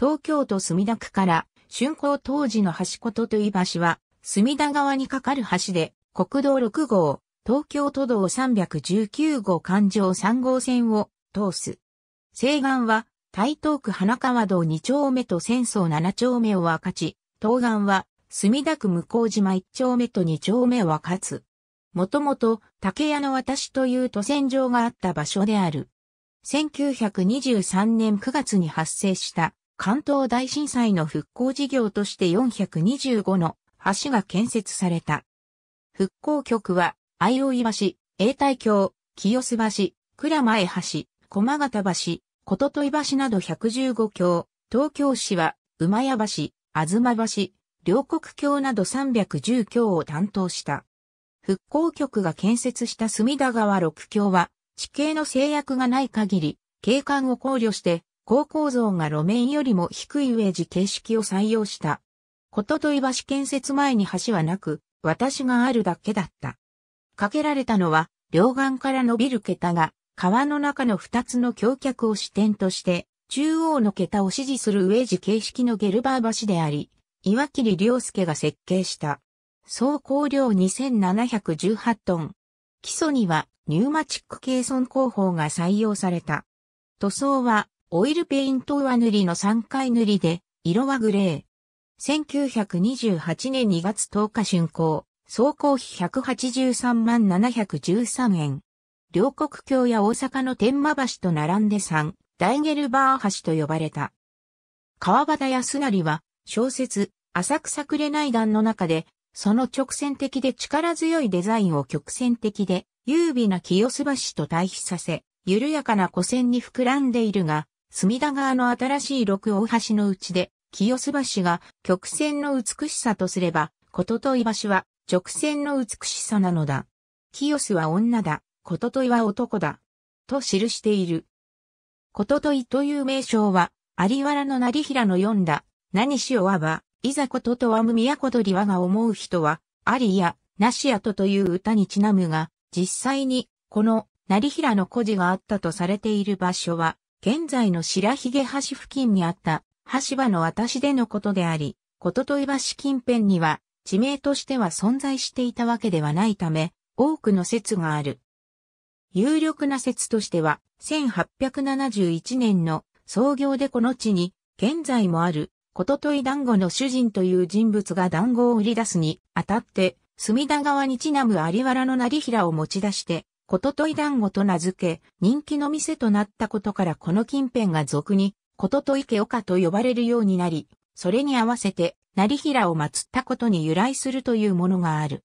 東京都墨田区から竣工当時の橋こととい橋は、墨田川に架かる橋で、国道6号、東京都道319号環状3号線を通す。西岸は、台東区花川道2丁目と戦争7丁目を分かち、東岸は、墨田区向島1丁目と2丁目を分かつ。もともと、竹屋の私という都線上があった場所である。1923年9月に発生した関東大震災の復興事業として425の橋が建設された。復興局は、相生橋、永代橋、清洲橋、倉前橋、駒形橋、琴問橋など115橋、東京市は、馬屋橋、東橋、両国橋など310橋を担当した。復興局が建設した隅田川6橋は、地形の制約がない限り、景観を考慮して、高構造が路面よりも低いウェージ形式を採用した。こととい橋建設前に橋はなく、私があるだけだった。架けられたのは、両岸から伸びる桁が、川の中の二つの橋脚を支点として、中央の桁を支持するウェージ形式のゲルバー橋であり、岩切良介が設計した。総工量2718トン。基礎にはニューマチック計算工法が採用された。塗装はオイルペイント上塗りの3回塗りで、色はグレー。1928年2月10日竣工、総工費183万713円。両国橋や大阪の天馬橋と並んで3、ダイゲルバー橋と呼ばれた。川端康成は、小説、浅草れない段の中で、その直線的で力強いデザインを曲線的で、優美な清洲橋と対比させ、緩やかな古線に膨らんでいるが、隅田川の新しい六大橋のうちで、清洲橋が曲線の美しさとすれば、こととい橋は直線の美しさなのだ。清洲は女だ、ことといは男だ。と記している。ことといという名称は、有原の成平の読んだ、何しよわば、いざこととはむ都鳥はが思う人は、ありや、なしやとという歌にちなむが、実際に、この、成平の故事があったとされている場所は、現在の白髭橋付近にあった、橋場の私でのことであり、こととい橋近辺には、地名としては存在していたわけではないため、多くの説がある。有力な説としては、1871年の創業でこの地に、現在もある、こととい団子の主人という人物が団子を売り出すにあたって、隅田川にちなむ有原の成平を持ち出して、こととい団子と名付け、人気の店となったことからこの近辺が俗に、ことといけ丘と呼ばれるようになり、それに合わせて、成平を祀ったことに由来するというものがある。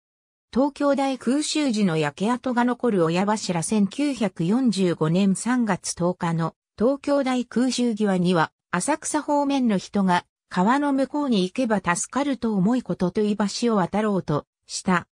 東京大空襲時の焼け跡が残る親柱1945年3月10日の東京大空襲際には、浅草方面の人が川の向こうに行けば助かると思いこととい橋を渡ろうとした。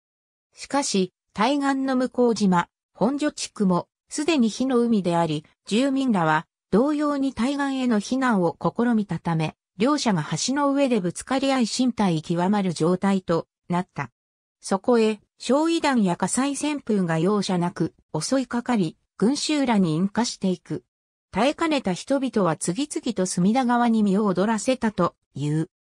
しかし、対岸の向島、本所地区もすでに火の海であり、住民らは同様に対岸への避難を試みたため、両者が橋の上でぶつかり合い身体極まる状態となった。そこへ、焼夷弾や火災旋風が容赦なく襲いかかり、群衆らに引火していく。耐えかねた人々は次々と隅田川に身を躍らせたという。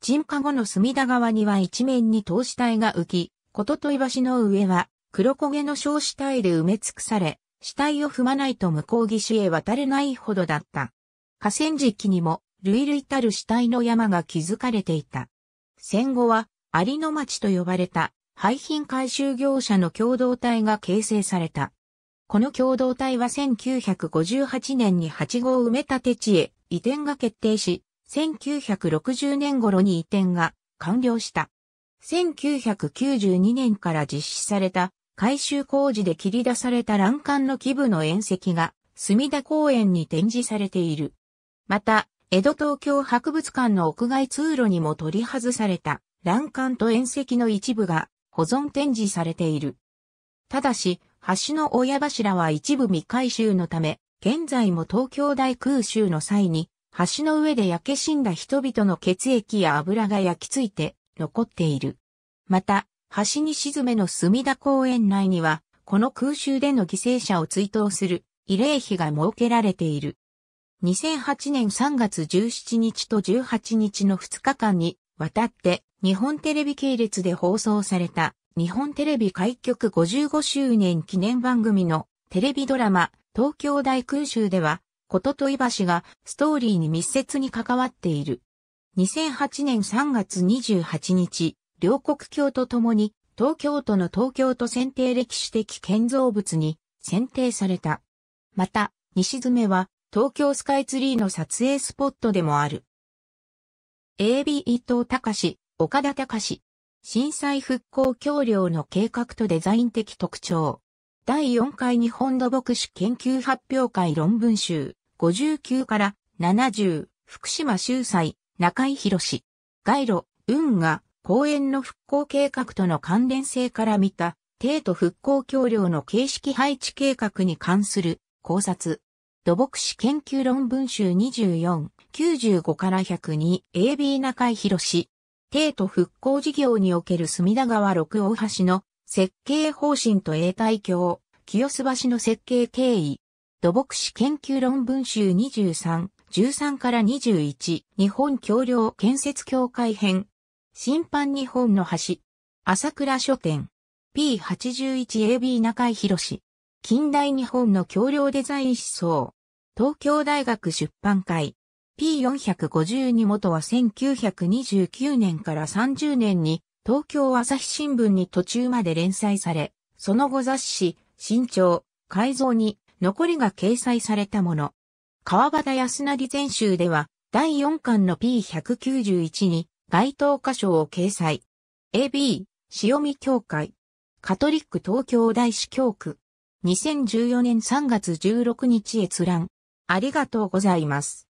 沈下後の隅田川には一面に投資体が浮き、こととい橋の上は黒焦げの小死体で埋め尽くされ、死体を踏まないと向こう岸へ渡れないほどだった。河川敷にも、類類たる死体の山が築かれていた。戦後は、有野町と呼ばれた、廃品回収業者の共同体が形成された。この共同体は1958年に8号埋め立て地へ移転が決定し、1960年頃に移転が完了した。1992年から実施された改修工事で切り出された欄干の基部の縁石が、墨田公園に展示されている。また、江戸東京博物館の屋外通路にも取り外された欄干と縁石の一部が保存展示されている。ただし、橋の親柱は一部未改修のため、現在も東京大空襲の際に、橋の上で焼け死んだ人々の血液や油が焼き付いて残っている。また、橋に沈めの墨田公園内には、この空襲での犠牲者を追悼する慰霊碑が設けられている。2008年3月17日と18日の2日間にわたって日本テレビ系列で放送された日本テレビ開局55周年記念番組のテレビドラマ東京大空襲ではこととい橋がストーリーに密接に関わっている。2008年3月28日、両国橋とともに、東京都の東京都選定歴史的建造物に選定された。また、西爪は東京スカイツリーの撮影スポットでもある。AB 伊藤隆、岡田隆。震災復興橋梁の計画とデザイン的特徴。第4回日本土木史研究発表会論文集59から70福島秀才中井博街路、運河、公園の復興計画との関連性から見た、帝都復興橋梁の形式配置計画に関する考察。土木史研究論文集24、95から102、AB 中井博士。帝都復興事業における隅田川六大橋の設計方針と永代橋、清洲橋の設計経緯。土木史研究論文集23、13から21、日本橋梁建設協会編。審判日本の橋。朝倉書店。P81AB 中井博士。近代日本の橋梁デザイン思想。東京大学出版会。P452 元は1929年から30年に東京朝日新聞に途中まで連載され、その後雑誌、新潮、改造に残りが掲載されたもの。川端康成全集では第4巻の P191 に該当箇所を掲載。AB、潮見協会。カトリック東京大司教区。2014年3月16日閲覧。ありがとうございます。